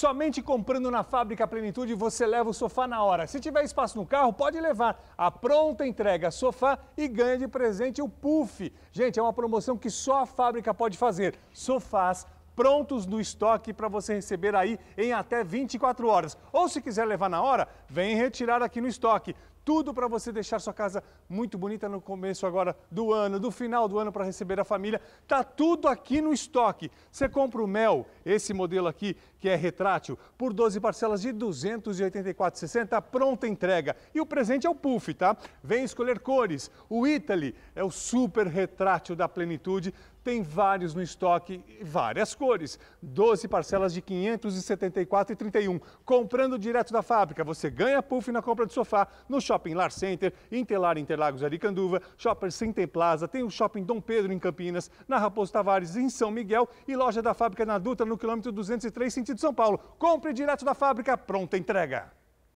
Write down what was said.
Somente comprando na Fábrica Plenitude você leva o sofá na hora. Se tiver espaço no carro, pode levar. A pronta entrega sofá e ganha de presente o Puff. Gente, é uma promoção que só a fábrica pode fazer. Sofás prontos no estoque para você receber aí em até 24 horas. Ou se quiser levar na hora, vem retirar aqui no estoque. Tudo para você deixar sua casa muito bonita no começo agora do ano, do final do ano para receber a família. Tá tudo aqui no estoque. Você compra o Mel, esse modelo aqui que é retrátil, por 12 parcelas de 284,60, pronta entrega. E o presente é o Puff, tá? Vem escolher cores. O Italy é o super retrátil da plenitude, tem vários no estoque, várias cores. 12 parcelas de 574,31. Comprando direto da fábrica, você ganha puff na compra de sofá no Shopping Lar Center, Intelar Interlagos Aricanduva, Shopping Center Plaza, tem o Shopping Dom Pedro em Campinas, na Raposo Tavares em São Miguel e loja da fábrica na Dutra no quilômetro 203 sentido São Paulo. Compre direto da fábrica, pronta entrega.